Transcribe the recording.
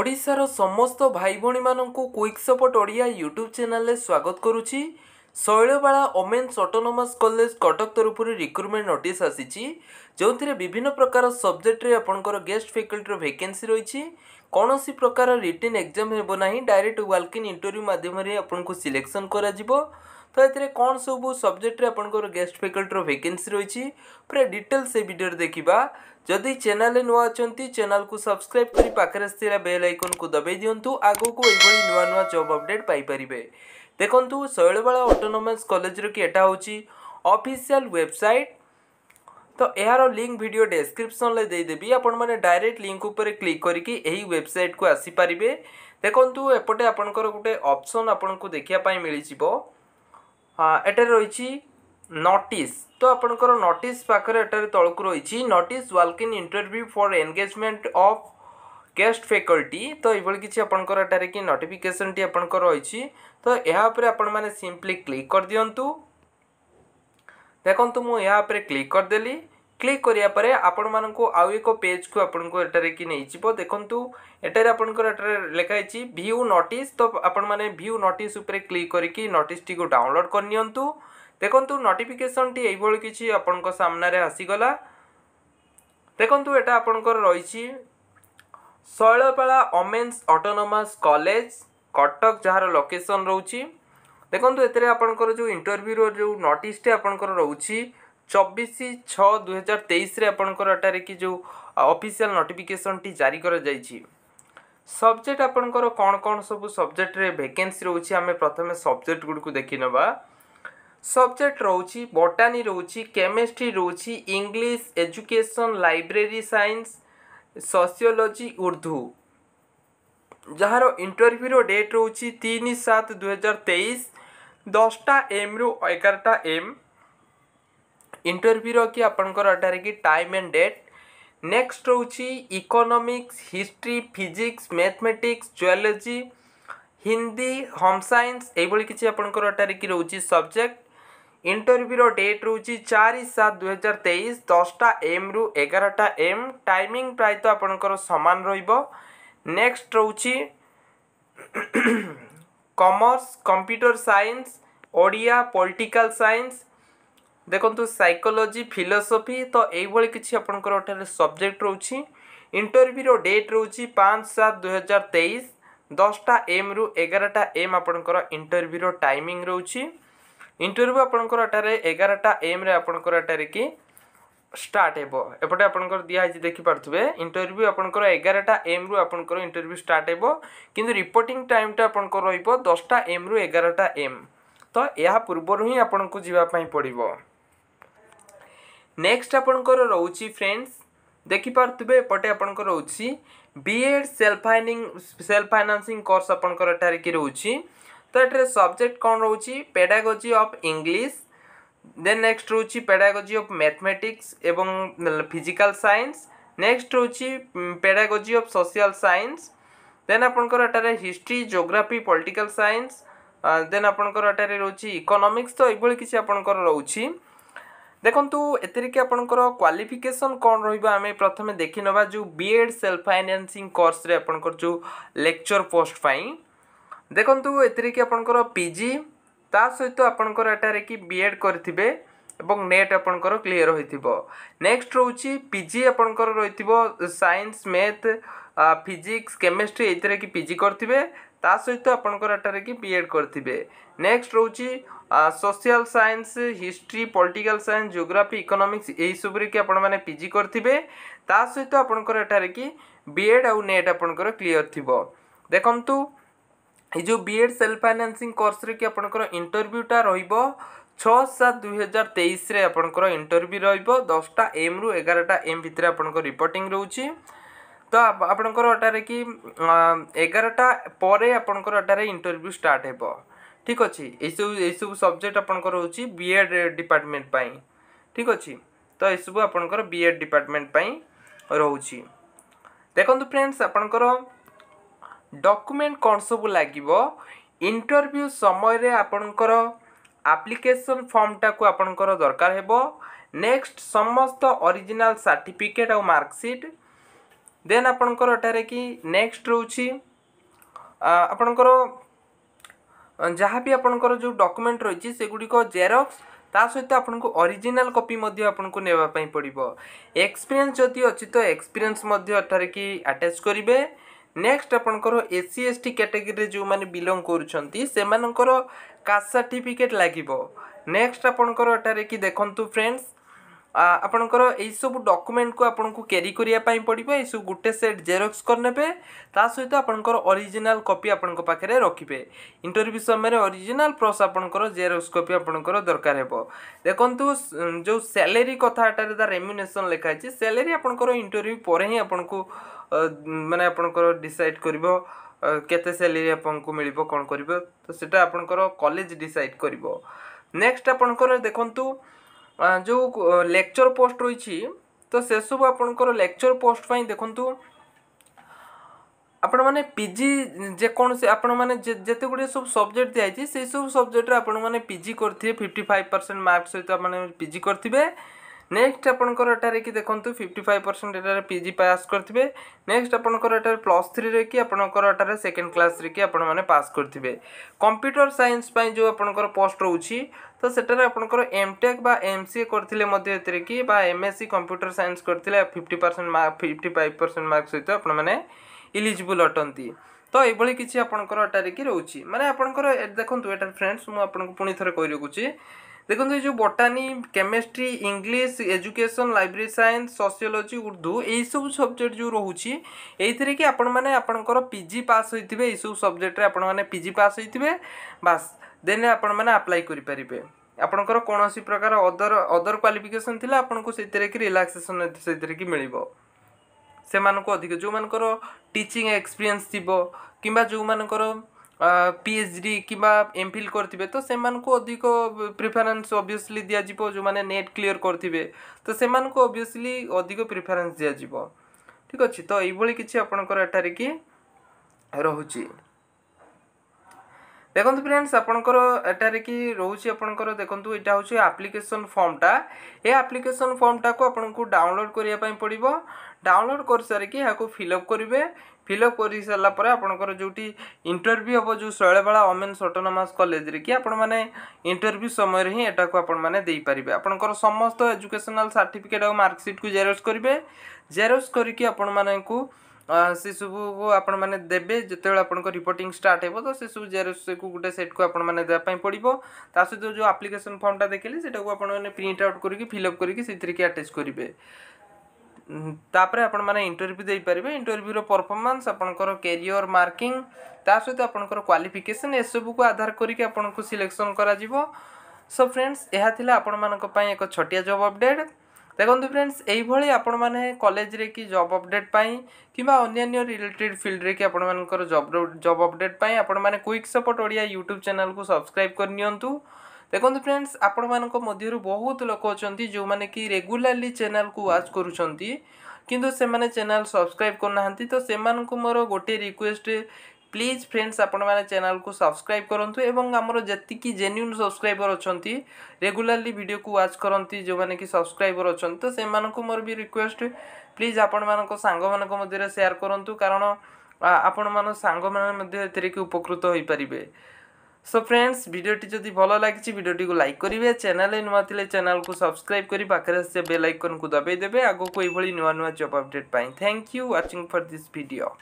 ଓଡ଼ିଶାର ସମସ୍ତ ଭାଇ ଭଉଣୀମାନଙ୍କୁ କ୍ୱିକ୍ ସପୋର୍ଟ ଓଡ଼ିଆ ୟୁଟ୍ୟୁବ୍ ଚ୍ୟାନେଲରେ ସ୍ୱାଗତ କରୁଛି Sailabala women's autonomous college Cuttack ତରଫରୁ ରିକ୍ରୁଟମେଣ୍ଟ ନୋଟିସ୍ ଆସିଛି ଯେଉଁଥିରେ ବିଭିନ୍ନ ପ୍ରକାର ସବଜେକ୍ଟରେ ଆପଣଙ୍କର ଗେଷ୍ଟ ଫାକଲ୍ଟିର ଭେକେନ୍ସି ରହିଛି କୌଣସି ପ୍ରକାର ରିଟର୍ଣ୍ଣ ଏକ୍ଜାମ୍ ହେବ ନାହିଁ ଡାଇରେକ୍ଟ ୱାଲ୍କିନ୍ ଇଣ୍ଟରଭ୍ୟୁ ମାଧ୍ୟମରେ ଆପଣଙ୍କୁ ସିଲେକ୍ସନ୍ କରାଯିବ তো এতে কোণ সবু সবজেক্টরে আপনার গেস্ট ফ্যাকল্টির ভ্যাকেন্সি রয়েছে পুরা ডিটেল সেই ভিডিওরে দেখা যদি চ্যানেল নূয়া অনেক চ্যানেল কু সবসক্রাইব করে পাখে আসা বেল আইকন কু দবাই দিও আগুক এইভাবে নূয়া নূয়া জব অপডেট পাইপারে দেখুন শৈলবাড়া অটোনোমাস কলেজর কি এটা হচ্ছে অফিসিয়াল ওয়েবসাইট তো এর লিঙ্ক ভিডিও ডেসক্রিপশনরে দেইদেবি আপনার ডাইরেক্ট লিঙ্ক উপরে ক্লিক করি এই ওয়েবসাইট কু আসিপারে দেখুন এপটে আপনার গোটে অপসন আপনার দেখা মিলিযোগ ଏଠାରେ ରହିଛି ନୋଟିସ୍ ତ ଆପଣଙ୍କର ନୋଟିସ୍ ପାଖରେ ଏଠାରେ ତଳକୁ ରହିଛି notice walk in interview for engagement of guest faculty ତ ଏଇଭଳି କିଛି ଆପଣଙ୍କର ଏଠାରେ କି ନୋଟିଫିକେସନ୍ଟି ଆପଣଙ୍କର ରହିଛି ତ ଏହା ଉପରେ ଆପଣମାନେ ସିମ୍ପଲି କ୍ଲିକ୍ କରିଦିଅନ୍ତୁ ଦେଖନ୍ତୁ ମୁଁ ଏହା ଉପରେ କ୍ଲିକ୍ କରିଦେଲି ক্লিক করা পরে আপনার আউ এক পেজ কু আপনার এটার কি নিয়ে দেখুন এটার আপনার এটার লেখা হয়েছি ভিউ নোটিস তো আপন মানে ভিউ নোটিস উপরে ক্লিক করি নোটিসটি ডাউনলোড করে নিউ দেখুন নোটিফিকেসনটি এইভাবে কিছু আপনার সামনে আসিগলা দেখুন এটা আপনার রয়েছে Sailabala women's autonomous college Cuttack ଯାହାର ଲୋକେସନ୍ ରହୁଛି ଦେଖନ୍ତୁ ଏଥିରେ ଆପଣଙ୍କର ଯେଉଁ ଇଣ୍ଟରଭ୍ୟୁର ଯେଉଁ ନୋଟିସ୍ଟି ଆପଣଙ୍କର ରହୁଛି চবিশ ছ দুই হাজার তেইশে আপনার এটার কি যে অফিসিয়াল নোটিফিকেসনটি জারি করা যাইছি সবজেক্ট আপনার কোণ কোণ সব সবজেক্টরে ভ্যাকেন্সি রয়েছে আমি প্রথমে সবজেক্ট গুড় দেখি নেবা সবজেক্ট রয়েছে বটানি রয়েছে কেমিস্ট্রি রয়েছে English education library science sociology Urdu ଯାହାର ଇଣ୍ଟରଭ୍ୟୁର ଡେଟ୍ ରହୁଛି ତିନି ସାତ ଦୁଇହଜାର ତେଇଶ ଦଶଟା ଏମ୍ରୁ ଏଗାରଟା ଏମ୍ ଇଣ୍ଟରଭ୍ୟୁ ରଖି ଆପଣଙ୍କର ଏଇଟା ରହିକି ଟାଇମ୍ ଆଣ୍ଡ ଡେଟ୍ ନେକ୍ସଟ ରହୁଛି economics history physics mathematics zoology Hindi home science ଏଇଭଳି କିଛି ଆପଣଙ୍କର ଏଟାରିକି ରହୁଛି ସବଜେକ୍ଟ ଇଣ୍ଟରଭ୍ୟୁର ଡେଟ୍ ରହୁଛି ଚାରି ସାତ ଦୁଇହଜାର ତେଇଶ ଦଶଟା ଏମ୍ରୁ ଏଗାରଟା ଏମ୍ ଟାଇମିଂ ପ୍ରାୟତଃ ଆପଣଙ୍କର ସମାନ ରହିବ ନେକ୍ସଟ ରହୁଛି commerce computer science Odia political science ଦେଖନ୍ତୁ ସାଇକୋଲୋଜି ଫିଲୋସଫି ତ ଏଇଭଳି କିଛି ଆପଣଙ୍କର ଏଠାରେ ସବଜେକ୍ଟ ରହୁଛି ଇଣ୍ଟରଭ୍ୟୁର ଡେଟ୍ ରହୁଛି ପାଞ୍ଚ ସାତ ଦୁଇହଜାର ତେଇଶ ଦଶଟା ଏମ୍ରୁ ଏଗାରଟା ଏମ୍ ଆପଣଙ୍କର ଇଣ୍ଟରଭ୍ୟୁର ଟାଇମିଂ ରହୁଛି ଇଣ୍ଟରଭ୍ୟୁ ଆପଣଙ୍କର ଏଠାରେ ଏଗାରଟା ଏମ୍ରେ ଆପଣଙ୍କର ଏଠାରେ କି ଷ୍ଟାର୍ଟ ହେବ ଏପଟେ ଆପଣଙ୍କର ଦିଆହେଇଛି ଦେଖିପାରୁଥିବେ ଇଣ୍ଟରଭ୍ୟୁ ଆପଣଙ୍କର ଏଗାରଟା ଏମ୍ରୁ ଆପଣଙ୍କର ଇଣ୍ଟରଭ୍ୟୁ ଷ୍ଟାର୍ଟ ହେବ କିନ୍ତୁ ରିପୋର୍ଟିଂ ଟାଇମ୍ଟା ଆପଣଙ୍କର ରହିବ ଦଶଟା ଏମ୍ରୁ ଏଗାରଟା ଏମ୍ ତ ଏହା ପୂର୍ବରୁ ହିଁ ଆପଣଙ୍କୁ ଯିବା ପାଇଁ ପଡ଼ିବ ନେକ୍ସଟ ଆପଣଙ୍କର ରହୁଛି ଫ୍ରେଣ୍ଡସ୍ ଦେଖିପାରୁଥିବେ ଏପଟେ ଆପଣଙ୍କର ରହୁଛି B Ed self fining self financing course ଆପଣଙ୍କର ଏଠାରେ କି ରହୁଛି ତ ଏଠାରେ ସବଜେକ୍ଟ କ'ଣ ରହୁଛି pedagogy of English then next ରହୁଛି ପେଡାଗୋଜି ଅଫ୍ ମ୍ୟାଥମେଟିକ୍ସ ଏବଂ ଫିଜିକାଲ ସାଇନ୍ସ ନେକ୍ସଟ ରହୁଛି pedagogy of social science then ଆପଣଙ୍କର ଏଠାରେ history geography political science then ଆପଣଙ୍କର ଏଠାରେ ରହୁଛି ଇକୋନୋମିକ୍ସ ତ ଏଇଭଳି କିଛି ଆପଣଙ୍କର ରହୁଛି ଦେଖନ୍ତୁ ଏଥିରେକି ଆପଣଙ୍କର କ୍ୱାଲିଫିକେସନ୍ କ'ଣ ରହିବ ଆମେ ପ୍ରଥମେ ଦେଖିନେବା ଯେଉଁ ବି ଏଡ଼୍ ସେଲ୍ଫ ଫାଇନାନ୍ସିଂ କୋର୍ସରେ ଆପଣଙ୍କର ଯେଉଁ ଲେକ୍ଚର୍ ପୋଷ୍ଟ ପାଇଁ ଦେଖନ୍ତୁ ଏଥିରେକି ଆପଣଙ୍କର ପି ଜି ତା ସହିତ ଆପଣଙ୍କର ଏଠାରେ କି ବି ଏଡ଼୍ କରିଥିବେ ଏବଂ ନେଟ୍ ଆପଣଙ୍କର କ୍ଲିଅର୍ ହୋଇଥିବ ନେକ୍ସଟ ରହୁଛି ପି ଜି ଆପଣଙ୍କର ରହିଥିବ ସାଇନ୍ସ ମ୍ୟାଥ୍ ଫିଜିକ୍ସ କେମିଷ୍ଟ୍ରି ଏଥିରେ କି ପି ଜି କରିଥିବେ ତା ସହିତ ଆପଣଙ୍କର ଏଠାରେ କି ବି ଏଡ଼୍ କରିଥିବେ ନେକ୍ସଟ ରହୁଛି social science history political science geography economics এইসবুরে কি আপনার পিজি করবে তা সহ আপনার এটার কি বিএড আউ নেট আপনার ক্লিয়ার থাকবে দেখন্তু এই যে বিএড সেলফ ফাইনান্সিং কোর্সরে কি আপনার ইন্টরভ্যুটা রহব ଛଅ ସାତ ଦୁଇହଜାର ତେଇଶରେ ଆପଣଙ୍କର ଇଣ୍ଟରଭ୍ୟୁ ରହିବ ଦଶଟା ଏମ୍ରୁ ଏଗାରଟା ଏମ୍ ଭିତରେ ଆପଣଙ୍କ ରିପୋର୍ଟିଂ ରହୁଛି ତ ଆପଣଙ୍କର ଏଠାରେ କି ଏଗାରଟା ପରେ ଆପଣଙ୍କର ଏଠାରେ ଇଣ୍ଟରଭ୍ୟୁ ଷ୍ଟାର୍ଟ ହେବ ঠিক ଅଛି ଏସବୁ ଏସବୁ ସବଜେକ୍ଟ ଆପଣଙ୍କର ହେଉଛି ବିଏଡ଼୍ ଡିପାର୍ଟମେଣ୍ଟ ପାଇଁ ଠିକ୍ ଅଛି ତ ଏସବୁ ଆପଣଙ୍କର ବିଏଡ଼୍ ଡିପାର୍ଟମେଣ୍ଟ ପାଇଁ ରହୁଛି ଦେଖନ୍ତୁ ଫ୍ରେଣ୍ଡସ୍ ଆପଣଙ୍କର ଡକୁମେଣ୍ଟ କ'ଣ ସବୁ ଲାଗିବ ଇଣ୍ଟରଭ୍ୟୁ ସମୟରେ ଆପଣଙ୍କର ଆପ୍ଲିକେସନ୍ ଫର୍ମଟାକୁ ଆପଣଙ୍କର ଦରକାର ହେବ ନେକ୍ସଟ ସମସ୍ତ ଅରିଜିନାଲ ସାର୍ଟିଫିକେଟ୍ ଆଉ ମାର୍କସିଟ୍ ଦେନ୍ ଆପଣଙ୍କର ଏଠାରେ କି ନେକ୍ସଟ ରହୁଛି ଆପଣଙ୍କର ଯାହା ବି ଆପଣଙ୍କର ଯେଉଁ ଡକୁମେଣ୍ଟ ରହିଛି ସେଗୁଡ଼ିକ ଜେରକ୍ସ ତା ସହିତ ଆପଣଙ୍କୁ ଅରିଜିନାଲ କପି ମଧ୍ୟ ଆପଣଙ୍କୁ ନେବା ପାଇଁ ପଡ଼ିବ ଏକ୍ସପିରିଏନ୍ସ ଯଦି ଅଛି ତ ଏକ୍ସପିରିଏନ୍ସ ମଧ୍ୟ ଏଠାରେ କି ଆଟାଚ୍ କରିବେ ନେକ୍ସଟ ଆପଣଙ୍କର ଏସ୍ ସି ଏସ୍ ଟି କ୍ୟାଟେଗୋରୀରେ ଯେଉଁମାନେ ବିଲଙ୍ଗ କରୁଛନ୍ତି ସେମାନଙ୍କର କାଷ୍ଟ ସାର୍ଟିଫିକେଟ୍ ଲାଗିବ ନେକ୍ସଟ ଆପଣଙ୍କର ଏଠାରେ କି ଦେଖନ୍ତୁ ଫ୍ରେଣ୍ଡସ୍ ଆପଣଙ୍କର ଏଇସବୁ ଡକୁମେଣ୍ଟକୁ ଆପଣଙ୍କୁ କ୍ୟାରି କରିବା ପାଇଁ ପଡ଼ିବ ଏଇସବୁ ଗୋଟେ ସେଟ୍ ଜେରକ୍ସ କରିନେବେ ତା ସହିତ ଆପଣଙ୍କର ଅରିଜିନାଲ୍ କପି ଆପଣଙ୍କ ପାଖରେ ରଖିବେ ଇଣ୍ଟରଭ୍ୟୁ ସମୟରେ ଅରିଜିନାଲ୍ ପ୍ଲସ୍ ଆପଣଙ୍କର ଜେରକ୍ସ କପି ଆପଣଙ୍କର ଦରକାର ହେବ ଦେଖନ୍ତୁ ଯେଉଁ ସ୍ୟାଲେରୀ କଥାଟାରେ ତା ରେମ୍ୟୁନେସନ୍ ଲେଖା ହେଇଛି ସ୍ୟାଲେରୀ ଆପଣଙ୍କର ଇଣ୍ଟରଭ୍ୟୁ ପରେ ହିଁ ଆପଣଙ୍କୁ ମାନେ ଆପଣଙ୍କର ଡିସାଇଡ଼୍ କରିବ କେତେ ସ୍ୟାଲେରୀ ଆପଣଙ୍କୁ ମିଳିବ କ'ଣ କରିବ ତ ସେଇଟା ଆପଣଙ୍କର କଲେଜ ଡିସାଇଡ଼୍ କରିବ ନେକ୍ସଟ ଆପଣଙ୍କର ଦେଖନ୍ତୁ ଯେଉଁ ଲେକ୍ଚର ପୋଷ୍ଟ ରହିଛି ତ ସେସବୁ ଆପଣଙ୍କର ଲେକ୍ଚର ପୋଷ୍ଟ ପାଇଁ ଦେଖନ୍ତୁ ଆପଣମାନେ ପିଜି ଯେକୌଣସି ଆପଣମାନେ ଯେତେ ଗୁଡ଼ିଏ ସବୁ ସବଜେକ୍ଟ ଦିଆହେଇଛି ସେଇ ସବୁ ସବଜେକ୍ଟରେ ଆପଣମାନେ ପିଜି କରିଥିବେ ଫିଫ୍ଟି ଫାଇଭ୍ ପରସେଣ୍ଟ ମାର୍କ ସହିତ ଆପଣମାନେ ପିଜି କରିଥିବେ নেক্সট আপনার এটার কি দেখুন ফিফটি ফাইভ পরসেন্ট এটার পিজি পাস করবে নেক্সট আপনার এটার প্লস থ্রি কি আপনার এটার সেকেন্ড ক্লাস কি আপনার মানে পাস করবে কম্পিউটর সাইন্স যে আপনার পোস্ট রয়েছে তো সেটার আপনার এমটেক বা এমসিএ করলে এতে কি বা এমএসসি কম্পিউটর সাইন্স করলে fifty percent mark fifty five percent mark সহ আপনার মানে ইলিজিবল অটন্তি ତ ଏଭଳି କିଛି ଆପଣଙ୍କର ଟାରିକି ରହୁଛି ମାନେ ଆପଣଙ୍କର ଦେଖନ୍ତୁ ଏଟା ଫ୍ରେଣ୍ଡସ୍ ମୁଁ ଆପଣଙ୍କୁ ପୁଣି ଥରେ କହି ରଖୁଛି দেখুন এই যে botany chemistry English education library science sociology Urdu এইসব সবজেক্ট যে রয়েছে এইথিরে কি আপনার আপনার পিজি পাস হয়ে এইসব সবজেক্টরে আপনার পিজি পাস হয়ে বাস দেন আপনার আপ্লাই করে পারে ଆପଣଙ୍କର କୌଣସି ପ୍ରକାର ଅଦର ଅଦର କ୍ୱାଲିଫିକେସନ୍ ଥିଲା ଆପଣଙ୍କୁ ସେଥିରେ କି ରିଲାକ୍ସେସନ୍ ସେଥିରେ କି ମିଳିବ ସେମାନଙ୍କୁ ଅଧିକ ଯେଉଁମାନଙ୍କର ଟିଚିଂ ଏକ୍ସପିରିଏନ୍ସ ଥିବ କିମ୍ବା ଯେଉଁମାନଙ୍କର ପିଏଚ୍ଡି କିମ୍ବା ଏମ୍ ଫିଲ୍ କରିଥିବେ ତ ସେମାନଙ୍କୁ ଅଧିକ ପ୍ରିଫରେନ୍ସ ଅବଭିୟସ୍ଲି ଦିଆଯିବ ଯେଉଁମାନେ ନେଟ୍ କ୍ଲିଅର୍ କରିଥିବେ ତ ସେମାନଙ୍କୁ ଅବଭିୟସ୍ଲି ଅଧିକ ପ୍ରିଫରେନ୍ସ ଦିଆଯିବ ଠିକ୍ ଅଛି ତ ଏଇଭଳି କିଛି ଆପଣଙ୍କର ଏଠାରେ କି ରହୁଛି দেখুন ফ্রেন্ডস আপনার এটার কি রয়েছে আপনার দেখুন এটা হচ্ছে আপ্লিকেসন ফর্মটা এ আপ্লিকেসন ফর্মটা আপনার ডাউনলোড করা পড়ব ডাউনলোড করে সারিকি এখন ফিল আপ করবে ফিল আপ করে সারা পরে আপনার যেটি ইন্টরভিউ হব যে শৈলবাড়া ওমেন্স অটোনোমাস কলেজে কি আপন মানে ইন্টরভিউ সময় হি এটা আপন মানে দিয়ে আপনার সমস্ত এজুকেশনাল সার্টিফিকেট আর মার্কসিট কু জেরক্স করবে জেরক্স করি আপন মানুষ ସେସବୁକୁ ଆପଣମାନେ ଦେବେ ଯେତେବେଳେ ଆପଣଙ୍କ ରିପୋର୍ଟିଂ ଷ୍ଟାର୍ଟ ହେବ ତ ସେସବୁ ଜେରକ୍ସକୁ ଗୋଟେ ସେଟ୍କୁ ଆପଣମାନେ ଦେବା ପାଇଁ ପଡ଼ିବ ତା ସହିତ ଯେଉଁ ଆପ୍ଲିକେସନ୍ ଫର୍ମଟା ଦେଖିଲେ ସେଇଟାକୁ ଆପଣମାନେ ପ୍ରିଣ୍ଟ ଆଉଟ୍ କରିକି ଫିଲ୍ଅପ୍ କରିକି ସେଥିରେକି ଆଟାଚ୍ କରିବେ ତାପରେ ଆପଣମାନେ ଇଣ୍ଟରଭ୍ୟୁ ଦେଇପାରିବେ ଇଣ୍ଟରଭ୍ୟୁର ପରଫର୍ମାନ୍ସ ଆପଣଙ୍କର କ୍ୟାରିୟର୍ ମାର୍କିଂ ତା ସହିତ ଆପଣଙ୍କର କ୍ୱାଲିଫିକେସନ୍ ଏସବୁକୁ ଆଧାର କରିକି ଆପଣଙ୍କୁ ସିଲେକ୍ସନ୍ କରାଯିବ ସୋ ଫ୍ରେଣ୍ଡସ୍ ଏହା ଥିଲା ଆପଣମାନଙ୍କ ପାଇଁ ଏକ ଛୋଟିଆ ଜବ୍ ଅପଡ଼େଟ୍ ଦେଖନ୍ତୁ ଫ୍ରେଣ୍ଡସ୍ ଏଇଭଳି ଆପଣମାନେ କଲେଜରେ କି ଜବ୍ ଅପଡ଼େଟ୍ ପାଇଁ କିମ୍ବା ଅନ୍ୟାନ୍ୟ ରିଲେଟେଡ଼୍ ଫିଲ୍ଡରେ କି ଆପଣମାନଙ୍କର ଜବ୍ ଜବ୍ ଅପଡ଼େଟ୍ ପାଇଁ ଆପଣମାନେ କ୍ୱିକ୍ ସପୋର୍ଟ ଓଡ଼ିଆ ୟୁଟ୍ୟୁବ୍ ଚ୍ୟାନେଲ୍କୁ ସବସ୍କ୍ରାଇବ୍ କରିନିଅନ୍ତୁ ଦେଖନ୍ତୁ ଫ୍ରେଣ୍ଡସ୍ ଆପଣମାନଙ୍କ ମଧ୍ୟରୁ ବହୁତ ଲୋକ ଅଛନ୍ତି ଯେଉଁମାନେ କି ରେଗୁଲାରଲି ଚ୍ୟାନେଲ୍କୁ ୱାଚ୍ କରୁଛନ୍ତି କିନ୍ତୁ ସେମାନେ ଚ୍ୟାନେଲ୍ ସବସ୍କ୍ରାଇବ୍ କରୁନାହାନ୍ତି ତ ସେମାନଙ୍କୁ ମୋର ଗୋଟିଏ ରିକ୍ୱେଷ୍ଟ ପ୍ଲିଜ୍ ଫ୍ରେଣ୍ଡସ୍ ଆପଣମାନେ ଚ୍ୟାନେଲ୍କୁ ସବସ୍କ୍ରାଇବ୍ କରନ୍ତୁ ଏବଂ ଆମର ଯେତିକି ଜେନ୍ୟୁନ୍ ସବସ୍କ୍ରାଇବର୍ ଅଛନ୍ତି ରେଗୁଲାରଲି ଭିଡ଼ିଓକୁ ୱାଚ୍ କରନ୍ତି ଯେଉଁମାନେ କି ସବସ୍କ୍ରାଇବର୍ ଅଛନ୍ତି ତ ସେମାନଙ୍କୁ ମୋର ବି ରିକ୍ୱେଷ୍ଟ ପ୍ଲିଜ୍ ଆପଣମାନଙ୍କ ସାଙ୍ଗମାନଙ୍କ ମଧ୍ୟରେ ସେୟାର କରନ୍ତୁ କାରଣ ଆପଣମାନଙ୍କ ସାଙ୍ଗମାନେ ମଧ୍ୟ ଏଥିରେ କି ଉପକୃତ ହୋଇପାରିବେ সো ফ্রেন্ডস ভিডিওটি যদি ভালো লাগছে ভিডিওটি লাইক করবে চ্যানেলে নূয়া থিলে চ্যানেলকে সবসক্রাইব করে পাখে আসছে বেল আইকনকে দবাই দেবে আগুক এইভাবে নূয়া নূয়া জব আপডেট পাই thank you watching for this video